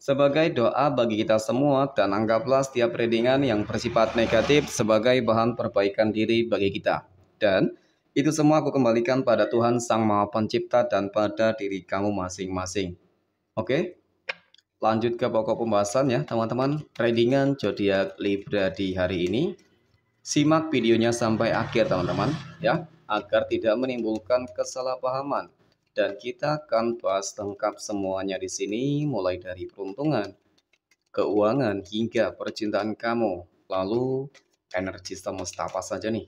sebagai doa bagi kita semua dan anggaplah setiap readingan yang bersifat negatif sebagai bahan perbaikan diri bagi kita. Dan itu semua aku kembalikan pada Tuhan Sang Maha Pencipta dan pada diri kamu masing-masing. Oke? Lanjut ke pokok pembahasan ya, teman-teman. Readingan zodiak Libra di hari ini. Simak videonya sampai akhir, teman-teman, ya, agar tidak menimbulkan kesalahpahaman dan kita akan bahas lengkap semuanya di sini mulai dari peruntungan, keuangan hingga percintaan kamu. Lalu energi semesta apa saja nih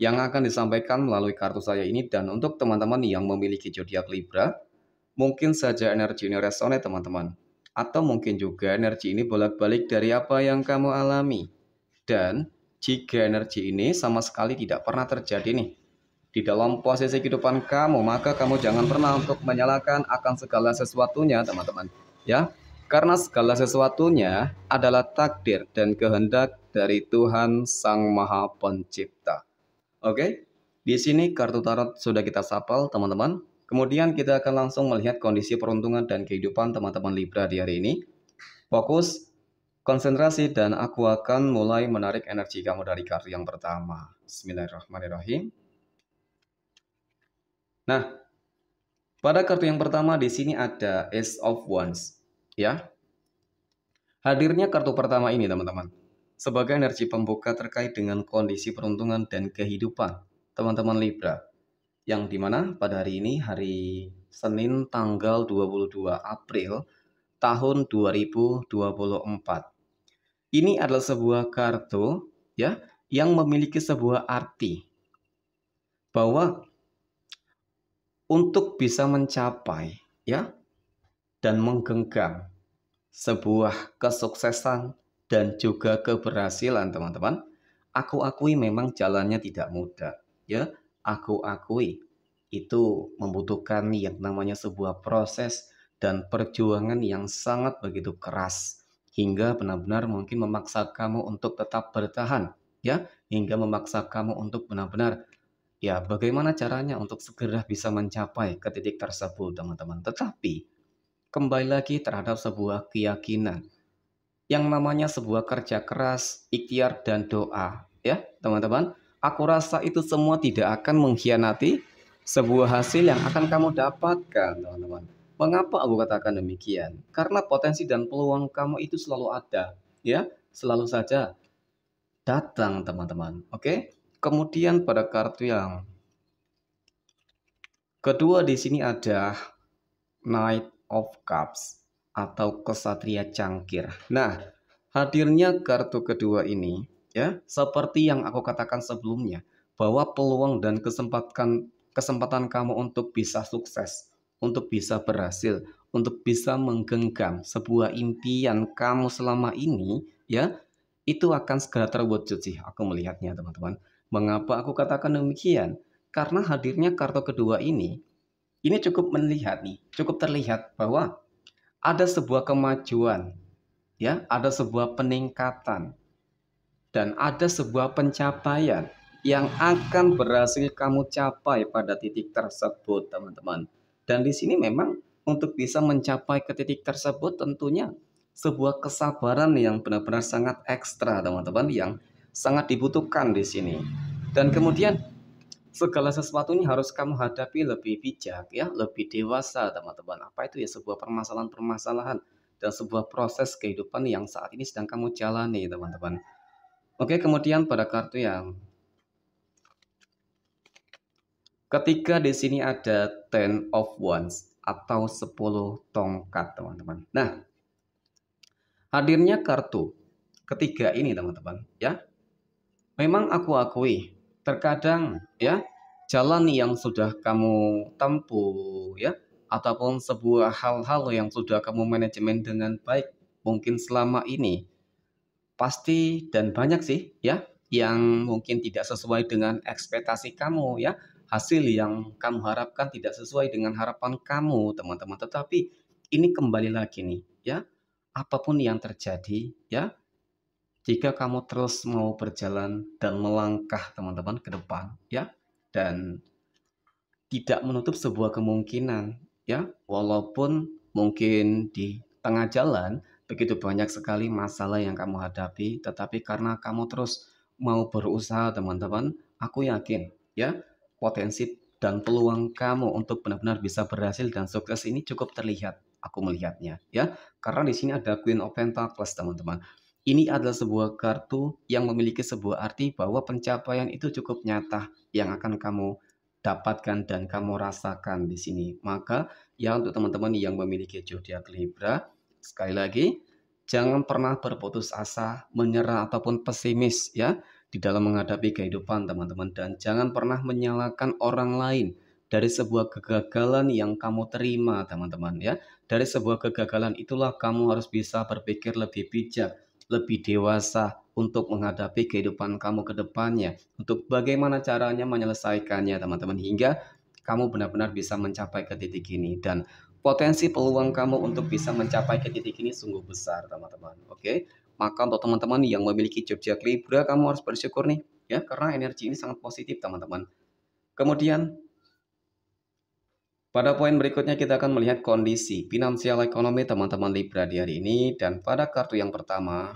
yang akan disampaikan melalui kartu saya ini dan untuk teman-teman yang memiliki zodiak Libra, mungkin saja energi ini resonate teman-teman. Atau mungkin juga energi ini bolak-balik dari apa yang kamu alami. Dan jika energi ini sama sekali tidak pernah terjadi nih, di dalam posisi kehidupan kamu, maka kamu jangan pernah untuk menyalahkan akan segala sesuatunya, teman-teman. Ya, karena segala sesuatunya adalah takdir dan kehendak dari Tuhan Sang Maha Pencipta. Oke, di sini kartu tarot sudah kita sapal, teman-teman. Kemudian kita akan langsung melihat kondisi peruntungan dan kehidupan teman-teman Libra di hari ini. Fokus konsentrasi dan aku akan mulai menarik energi kamu dari kartu yang pertama. Bismillahirrahmanirrahim. Nah, pada kartu yang pertama di sini ada Ace of Wands, ya. Hadirnya kartu pertama ini, teman-teman, sebagai energi pembuka terkait dengan kondisi peruntungan dan kehidupan teman-teman Libra. Yang dimana pada hari ini, hari Senin tanggal 22 April tahun 2024. Ini adalah sebuah kartu ya yang memiliki sebuah arti bahwa untuk bisa mencapai ya dan menggenggam sebuah kesuksesan dan juga keberhasilan teman-teman aku akui memang jalannya tidak mudah ya aku akui itu membutuhkan yang namanya sebuah proses dan perjuangan yang sangat begitu keras hingga benar-benar mungkin memaksa kamu untuk tetap bertahan ya hingga memaksa kamu untuk benar-benar Ya, bagaimana caranya untuk segera bisa mencapai ke titik tersebut, teman-teman? Tetapi kembali lagi terhadap sebuah keyakinan yang namanya sebuah kerja keras, ikhtiar dan doa, ya, teman-teman. Aku rasa itu semua tidak akan mengkhianati sebuah hasil yang akan kamu dapatkan, teman-teman. Mengapa aku katakan demikian? Karena potensi dan peluang kamu itu selalu ada, ya, selalu saja datang, teman-teman. Oke? Kemudian pada kartu yang kedua di sini ada Knight of Cups atau kesatria cangkir. Nah, hadirnya kartu kedua ini ya, seperti yang aku katakan sebelumnya bahwa peluang dan kesempatan kesempatan kamu untuk bisa sukses, untuk bisa berhasil, untuk bisa menggenggam sebuah impian kamu selama ini ya, itu akan segera terwujud sih aku melihatnya teman-teman. Mengapa aku katakan demikian? Karena hadirnya kartu kedua ini, ini cukup melihat nih, cukup terlihat bahwa ada sebuah kemajuan, ya, ada sebuah peningkatan, dan ada sebuah pencapaian yang akan berhasil kamu capai pada titik tersebut, teman-teman. Dan di sini memang untuk bisa mencapai ke titik tersebut tentunya sebuah kesabaran yang benar-benar sangat ekstra, teman-teman, yang sangat dibutuhkan di sini. Dan hmm. kemudian segala sesuatunya harus kamu hadapi lebih bijak ya, lebih dewasa teman-teman. Apa itu ya sebuah permasalahan-permasalahan dan sebuah proses kehidupan yang saat ini sedang kamu jalani teman-teman. Oke, kemudian pada kartu yang ketiga di sini ada ten of wands atau sepuluh tongkat, teman-teman. Nah, hadirnya kartu ketiga ini, teman-teman, ya. Memang aku akui, terkadang ya jalan yang sudah kamu tempuh ya ataupun sebuah hal-hal yang sudah kamu manajemen dengan baik mungkin selama ini pasti dan banyak sih ya yang mungkin tidak sesuai dengan ekspektasi kamu ya hasil yang kamu harapkan tidak sesuai dengan harapan kamu teman-teman tetapi ini kembali lagi nih ya apapun yang terjadi ya jika kamu terus mau berjalan dan melangkah teman-teman ke depan ya dan tidak menutup sebuah kemungkinan ya walaupun mungkin di tengah jalan begitu banyak sekali masalah yang kamu hadapi tetapi karena kamu terus mau berusaha teman-teman aku yakin ya potensi dan peluang kamu untuk benar-benar bisa berhasil dan sukses ini cukup terlihat aku melihatnya ya karena di sini ada Queen of Pentacles teman-teman ini adalah sebuah kartu yang memiliki sebuah arti bahwa pencapaian itu cukup nyata yang akan kamu dapatkan dan kamu rasakan di sini. Maka ya untuk teman-teman yang memiliki zodiak Libra, sekali lagi jangan pernah berputus asa, menyerah ataupun pesimis ya di dalam menghadapi kehidupan teman-teman dan jangan pernah menyalahkan orang lain dari sebuah kegagalan yang kamu terima, teman-teman ya. Dari sebuah kegagalan itulah kamu harus bisa berpikir lebih bijak, lebih dewasa untuk menghadapi kehidupan kamu ke depannya, untuk bagaimana caranya menyelesaikannya, teman-teman, hingga kamu benar-benar bisa mencapai ke titik ini. Dan potensi peluang kamu untuk bisa mencapai ke titik ini sungguh besar, teman-teman. Oke, maka untuk teman-teman yang memiliki job Jogja Libra, kamu harus bersyukur nih, ya, karena energi ini sangat positif, teman-teman. Kemudian, pada poin berikutnya kita akan melihat kondisi finansial ekonomi teman-teman Libra di hari ini dan pada kartu yang pertama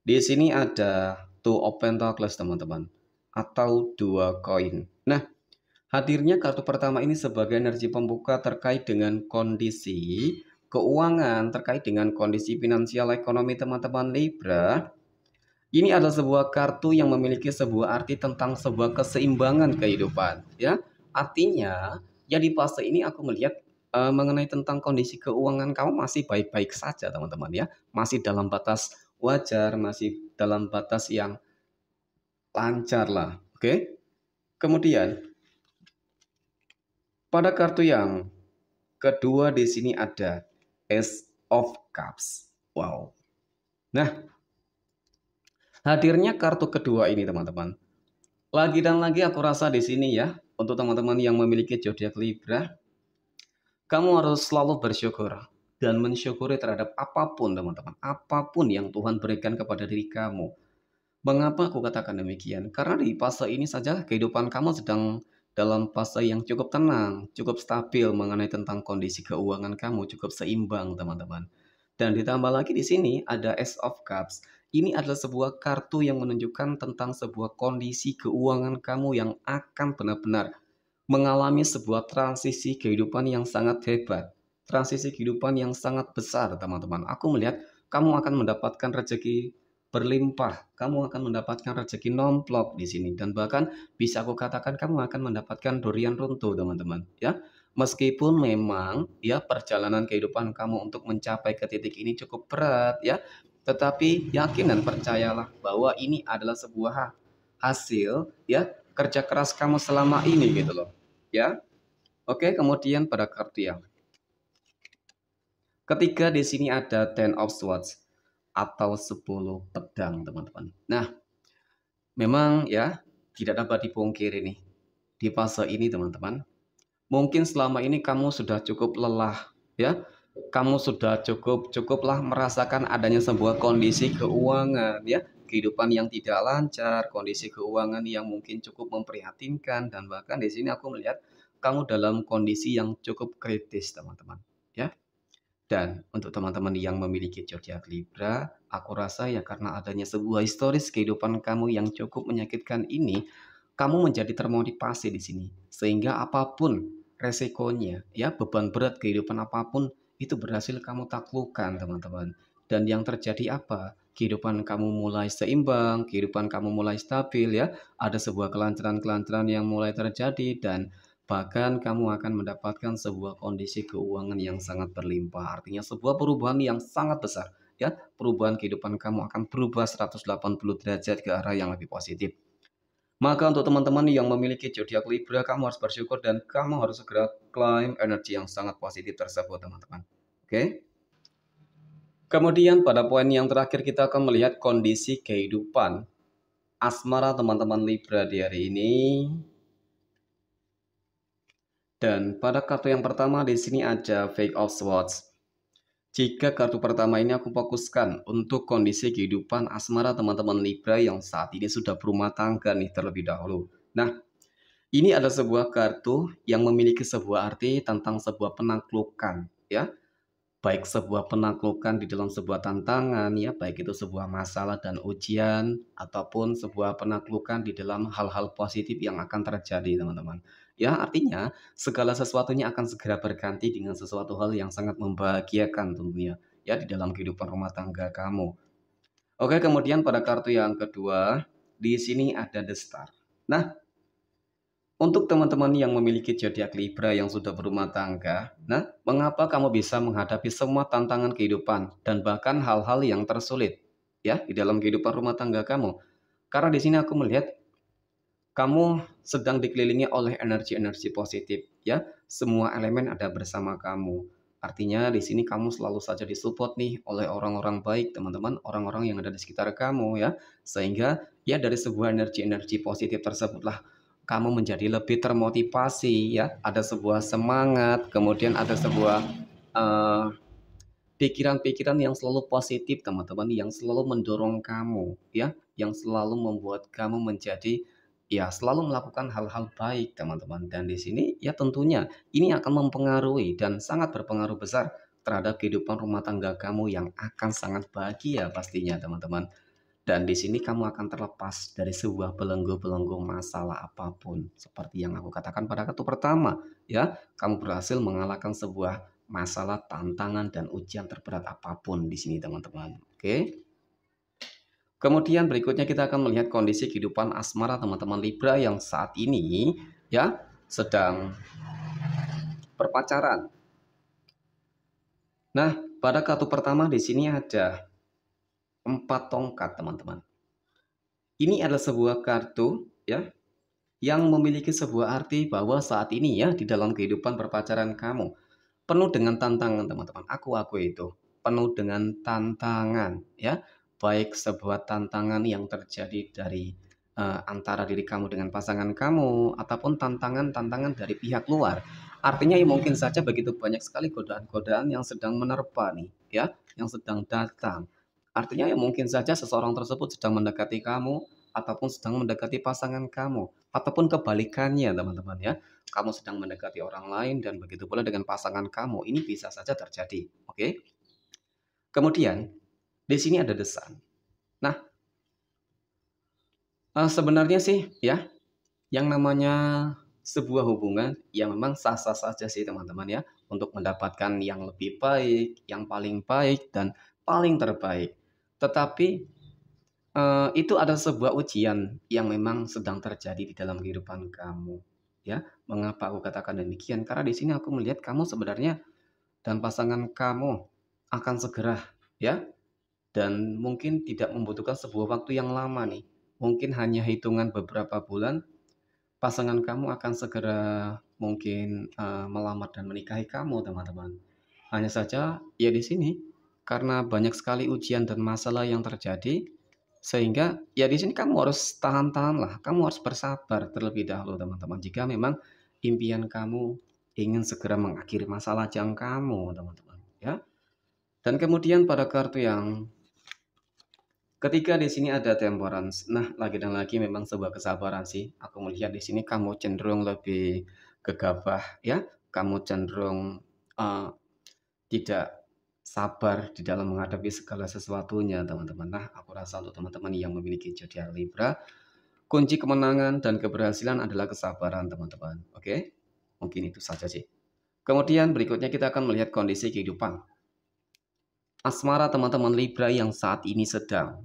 di sini ada Two of Pentacles teman-teman atau dua koin. Nah, hadirnya kartu pertama ini sebagai energi pembuka terkait dengan kondisi keuangan, terkait dengan kondisi finansial ekonomi teman-teman Libra. Ini adalah sebuah kartu yang memiliki sebuah arti tentang sebuah keseimbangan kehidupan, ya Artinya, ya di fase ini aku melihat uh, eh, mengenai tentang kondisi keuangan kamu masih baik-baik saja, teman-teman ya. Masih dalam batas wajar, masih dalam batas yang lancar lah, oke? Kemudian pada kartu yang kedua di sini ada Ace of Cups. Wow. Nah, hadirnya kartu kedua ini teman-teman. Lagi dan lagi aku rasa di sini ya, untuk teman-teman yang memiliki zodiak Libra, kamu harus selalu bersyukur dan mensyukuri terhadap apapun teman-teman, apapun yang Tuhan berikan kepada diri kamu. Mengapa aku katakan demikian? Karena di fase ini saja kehidupan kamu sedang dalam fase yang cukup tenang, cukup stabil mengenai tentang kondisi keuangan kamu, cukup seimbang teman-teman. Dan ditambah lagi di sini ada S of Cups. Ini adalah sebuah kartu yang menunjukkan tentang sebuah kondisi keuangan kamu yang akan benar-benar mengalami sebuah transisi kehidupan yang sangat hebat. Transisi kehidupan yang sangat besar, teman-teman. Aku melihat kamu akan mendapatkan rezeki berlimpah. Kamu akan mendapatkan rezeki nomplok di sini dan bahkan bisa aku katakan kamu akan mendapatkan durian runtuh, teman-teman, ya. Meskipun memang ya perjalanan kehidupan kamu untuk mencapai ke titik ini cukup berat ya, tetapi yakin dan percayalah bahwa ini adalah sebuah hasil ya kerja keras kamu selama ini gitu loh. Ya. Oke, kemudian pada kartu yang Ketiga di sini ada Ten of Swords atau 10 pedang, teman-teman. Nah, memang ya tidak dapat dipungkir ini di fase ini, teman-teman. Mungkin selama ini kamu sudah cukup lelah ya kamu sudah cukup cukuplah merasakan adanya sebuah kondisi keuangan ya kehidupan yang tidak lancar kondisi keuangan yang mungkin cukup memprihatinkan dan bahkan di sini aku melihat kamu dalam kondisi yang cukup kritis teman-teman ya dan untuk teman-teman yang memiliki zodiak Libra aku rasa ya karena adanya sebuah historis kehidupan kamu yang cukup menyakitkan ini kamu menjadi termotivasi di sini sehingga apapun resikonya ya beban berat kehidupan apapun itu berhasil kamu taklukkan, teman-teman. Dan yang terjadi apa? Kehidupan kamu mulai seimbang, kehidupan kamu mulai stabil ya. Ada sebuah kelancaran-kelancaran yang mulai terjadi dan bahkan kamu akan mendapatkan sebuah kondisi keuangan yang sangat berlimpah. Artinya sebuah perubahan yang sangat besar. Ya, perubahan kehidupan kamu akan berubah 180 derajat ke arah yang lebih positif. Maka untuk teman-teman yang memiliki zodiak Libra, kamu harus bersyukur dan kamu harus segera klaim energi yang sangat positif tersebut, teman-teman. Oke? Kemudian pada poin yang terakhir kita akan melihat kondisi kehidupan asmara teman-teman Libra di hari ini. Dan pada kartu yang pertama di sini ada Fake of Swords. Jika kartu pertama ini aku fokuskan untuk kondisi kehidupan asmara teman-teman Libra yang saat ini sudah berumah tangga nih terlebih dahulu. Nah, ini ada sebuah kartu yang memiliki sebuah arti tentang sebuah penaklukan, ya. Baik sebuah penaklukan di dalam sebuah tantangan, ya, baik itu sebuah masalah dan ujian, ataupun sebuah penaklukan di dalam hal-hal positif yang akan terjadi, teman-teman. Ya, artinya segala sesuatunya akan segera berganti dengan sesuatu hal yang sangat membahagiakan tentunya ya di dalam kehidupan rumah tangga kamu. Oke, kemudian pada kartu yang kedua, di sini ada The Star. Nah, untuk teman-teman yang memiliki zodiak Libra yang sudah berumah tangga, nah, mengapa kamu bisa menghadapi semua tantangan kehidupan dan bahkan hal-hal yang tersulit ya di dalam kehidupan rumah tangga kamu? Karena di sini aku melihat kamu sedang dikelilingi oleh energi-energi positif ya. Semua elemen ada bersama kamu. Artinya di sini kamu selalu saja disupport nih oleh orang-orang baik, teman-teman, orang-orang yang ada di sekitar kamu ya. Sehingga ya dari sebuah energi-energi positif tersebutlah kamu menjadi lebih termotivasi ya. Ada sebuah semangat, kemudian ada sebuah pikiran eh, pikiran-pikiran yang selalu positif teman-teman yang selalu mendorong kamu ya yang selalu membuat kamu menjadi ya selalu melakukan hal-hal baik teman-teman dan di sini ya tentunya ini akan mempengaruhi dan sangat berpengaruh besar terhadap kehidupan rumah tangga kamu yang akan sangat bahagia pastinya teman-teman dan di sini kamu akan terlepas dari sebuah belenggu-belenggu masalah apapun seperti yang aku katakan pada kartu pertama ya kamu berhasil mengalahkan sebuah masalah tantangan dan ujian terberat apapun di sini teman-teman oke okay? Kemudian berikutnya kita akan melihat kondisi kehidupan asmara teman-teman Libra yang saat ini ya sedang berpacaran. Nah, pada kartu pertama di sini ada empat tongkat teman-teman. Ini adalah sebuah kartu ya yang memiliki sebuah arti bahwa saat ini ya di dalam kehidupan berpacaran kamu penuh dengan tantangan teman-teman. Aku aku itu penuh dengan tantangan ya baik sebuah tantangan yang terjadi dari uh, antara diri kamu dengan pasangan kamu ataupun tantangan-tantangan dari pihak luar. Artinya ya mungkin iya. saja begitu banyak sekali godaan-godaan yang sedang menerpa nih, ya, yang sedang datang. Artinya ya mungkin saja seseorang tersebut sedang mendekati kamu ataupun sedang mendekati pasangan kamu ataupun kebalikannya teman-teman ya. Kamu sedang mendekati orang lain dan begitu pula dengan pasangan kamu. Ini bisa saja terjadi, oke? Okay? Kemudian di sini ada desan. Nah, eh, sebenarnya sih ya, yang namanya sebuah hubungan yang memang sah-sah saja sih teman-teman ya untuk mendapatkan yang lebih baik, yang paling baik dan paling terbaik. Tetapi eh, itu ada sebuah ujian yang memang sedang terjadi di dalam kehidupan kamu. Ya, mengapa aku katakan demikian? Karena di sini aku melihat kamu sebenarnya dan pasangan kamu akan segera ya dan mungkin tidak membutuhkan sebuah waktu yang lama nih. Mungkin hanya hitungan beberapa bulan, pasangan kamu akan segera mungkin uh, melamar dan menikahi kamu, teman-teman. Hanya saja, ya di sini karena banyak sekali ujian dan masalah yang terjadi, sehingga ya di sini kamu harus tahan-tahan lah, kamu harus bersabar terlebih dahulu, teman-teman. Jika memang impian kamu ingin segera mengakhiri masalah lajang kamu, teman-teman, ya. Dan kemudian pada kartu yang Ketika di sini ada temperance, nah lagi dan lagi memang sebuah kesabaran sih. Aku melihat di sini kamu cenderung lebih gegabah ya, kamu cenderung uh, tidak sabar di dalam menghadapi segala sesuatunya teman-teman. Nah aku rasa untuk teman-teman yang memiliki zodiak Libra, kunci kemenangan dan keberhasilan adalah kesabaran teman-teman. Oke, mungkin itu saja sih. Kemudian berikutnya kita akan melihat kondisi kehidupan asmara teman-teman Libra yang saat ini sedang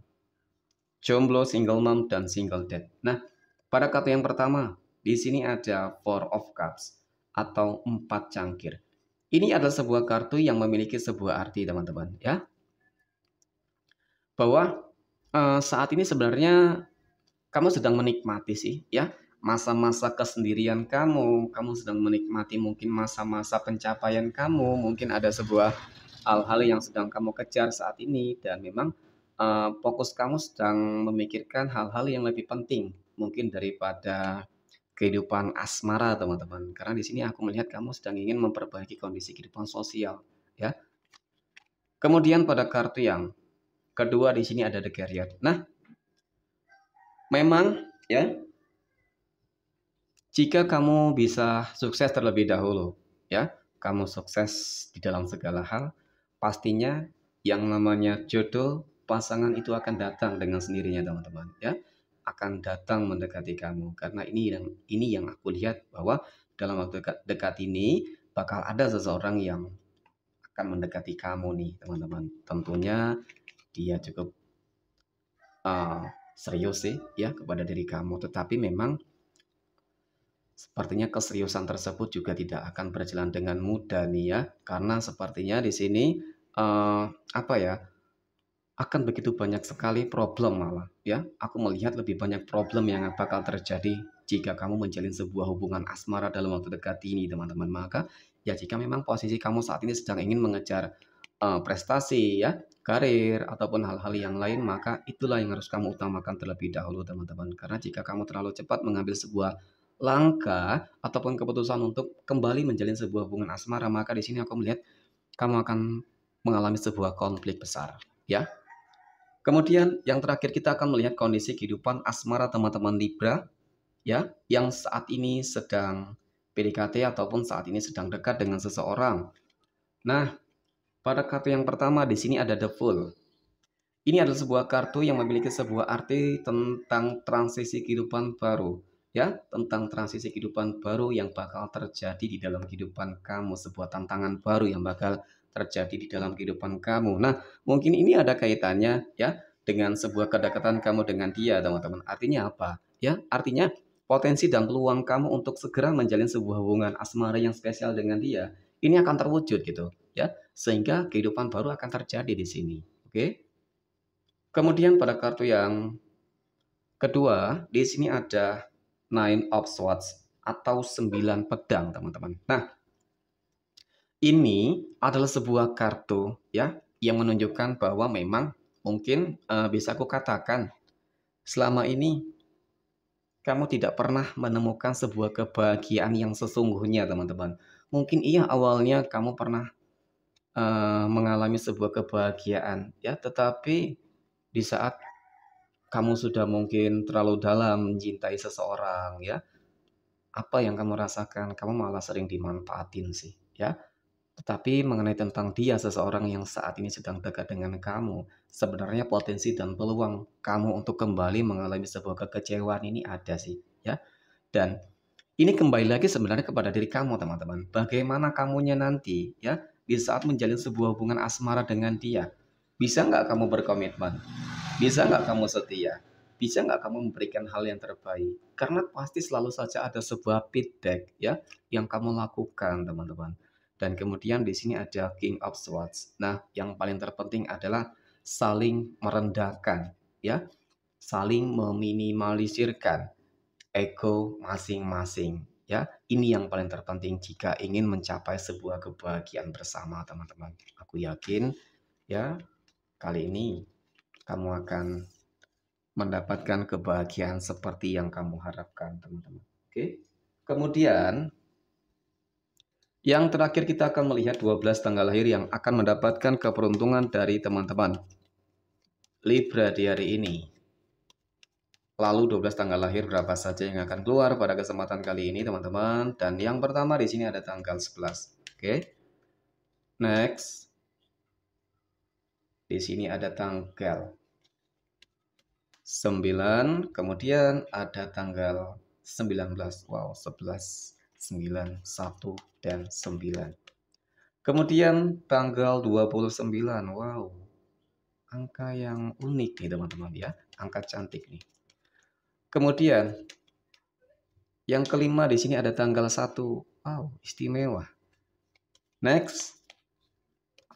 jomblo, single mom, dan single dad. Nah, pada kartu yang pertama, di sini ada Four of Cups atau empat cangkir. Ini adalah sebuah kartu yang memiliki sebuah arti, teman-teman, ya. Bahwa uh, saat ini sebenarnya kamu sedang menikmati sih, ya. Masa-masa kesendirian kamu, kamu sedang menikmati mungkin masa-masa pencapaian kamu, mungkin ada sebuah hal-hal yang sedang kamu kejar saat ini dan memang uh, fokus kamu sedang memikirkan hal-hal yang lebih penting mungkin daripada kehidupan asmara teman-teman karena di sini aku melihat kamu sedang ingin memperbaiki kondisi kehidupan sosial ya kemudian pada kartu yang kedua di sini ada the carrier nah memang ya jika kamu bisa sukses terlebih dahulu ya kamu sukses di dalam segala hal pastinya yang namanya jodoh pasangan itu akan datang dengan sendirinya teman-teman ya akan datang mendekati kamu karena ini yang ini yang aku lihat bahwa dalam waktu dekat, dekat ini bakal ada seseorang yang akan mendekati kamu nih teman-teman tentunya dia cukup uh, serius sih ya kepada diri kamu tetapi memang Sepertinya keseriusan tersebut juga tidak akan berjalan dengan mudah nih ya, karena sepertinya di sini uh, apa ya akan begitu banyak sekali problem malah ya aku melihat lebih banyak problem yang bakal terjadi jika kamu menjalin sebuah hubungan asmara dalam waktu dekat ini teman-teman maka ya jika memang posisi kamu saat ini sedang ingin mengejar uh, prestasi ya karir ataupun hal-hal yang lain maka itulah yang harus kamu utamakan terlebih dahulu teman-teman karena jika kamu terlalu cepat mengambil sebuah langkah ataupun keputusan untuk kembali menjalin sebuah hubungan asmara maka di sini aku melihat kamu akan mengalami sebuah konflik besar ya Kemudian yang terakhir kita akan melihat kondisi kehidupan asmara teman-teman Libra ya yang saat ini sedang PDKT ataupun saat ini sedang dekat dengan seseorang. Nah, pada kartu yang pertama di sini ada The Fool. Ini adalah sebuah kartu yang memiliki sebuah arti tentang transisi kehidupan baru, ya, tentang transisi kehidupan baru yang bakal terjadi di dalam kehidupan kamu, sebuah tantangan baru yang bakal terjadi di dalam kehidupan kamu. Nah, mungkin ini ada kaitannya ya dengan sebuah kedekatan kamu dengan dia, teman-teman. Artinya apa? Ya, artinya potensi dan peluang kamu untuk segera menjalin sebuah hubungan asmara yang spesial dengan dia, ini akan terwujud gitu, ya. Sehingga kehidupan baru akan terjadi di sini. Oke. Kemudian pada kartu yang kedua, di sini ada Nine of Swords atau sembilan pedang, teman-teman. Nah, ini adalah sebuah kartu ya yang menunjukkan bahwa memang mungkin uh, bisa aku katakan selama ini kamu tidak pernah menemukan sebuah kebahagiaan yang sesungguhnya, teman-teman. Mungkin iya awalnya kamu pernah uh, mengalami sebuah kebahagiaan, ya, tetapi di saat kamu sudah mungkin terlalu dalam mencintai seseorang, ya, apa yang kamu rasakan? Kamu malah sering dimanfaatin sih, ya. Tetapi mengenai tentang dia seseorang yang saat ini sedang dekat dengan kamu, sebenarnya potensi dan peluang kamu untuk kembali mengalami sebuah kekecewaan ini ada sih, ya. Dan ini kembali lagi sebenarnya kepada diri kamu, teman-teman. Bagaimana kamunya nanti, ya, di saat menjalin sebuah hubungan asmara dengan dia. Bisa nggak kamu berkomitmen? Bisa nggak kamu setia? Bisa nggak kamu memberikan hal yang terbaik? Karena pasti selalu saja ada sebuah feedback ya yang kamu lakukan, teman-teman dan kemudian di sini ada King of Swords. Nah, yang paling terpenting adalah saling merendahkan, ya, saling meminimalisirkan ego masing-masing, ya. Ini yang paling terpenting jika ingin mencapai sebuah kebahagiaan bersama, teman-teman. Aku yakin, ya, kali ini kamu akan mendapatkan kebahagiaan seperti yang kamu harapkan, teman-teman. Oke. Kemudian yang terakhir kita akan melihat 12 tanggal lahir yang akan mendapatkan keberuntungan dari teman-teman. Libra di hari ini. Lalu 12 tanggal lahir berapa saja yang akan keluar pada kesempatan kali ini teman-teman. Dan yang pertama di sini ada tanggal 11. Oke. Okay. Next. Di sini ada tanggal 9, kemudian ada tanggal 19. Wow, 11. 9, 1, dan 9. Kemudian tanggal 29, wow, angka yang unik nih teman-teman ya, angka cantik nih. Kemudian yang kelima di sini ada tanggal 1, wow, istimewa. Next,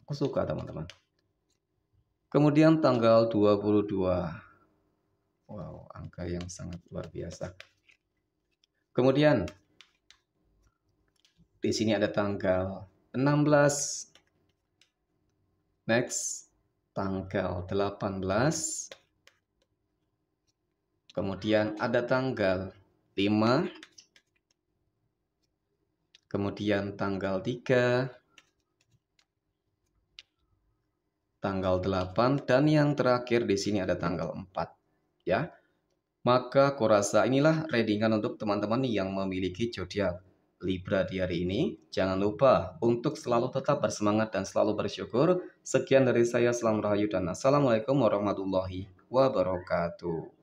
aku suka teman-teman. Kemudian tanggal 22, wow, angka yang sangat luar biasa. Kemudian di sini ada tanggal 16. Next, tanggal 18. Kemudian ada tanggal 5. Kemudian tanggal 3. Tanggal 8 dan yang terakhir di sini ada tanggal 4 ya. Maka kurasa inilah readingan untuk teman-teman yang memiliki zodiak Libra di hari ini. Jangan lupa untuk selalu tetap bersemangat dan selalu bersyukur. Sekian dari saya, Selamat Rahayu dan Assalamualaikum warahmatullahi wabarakatuh.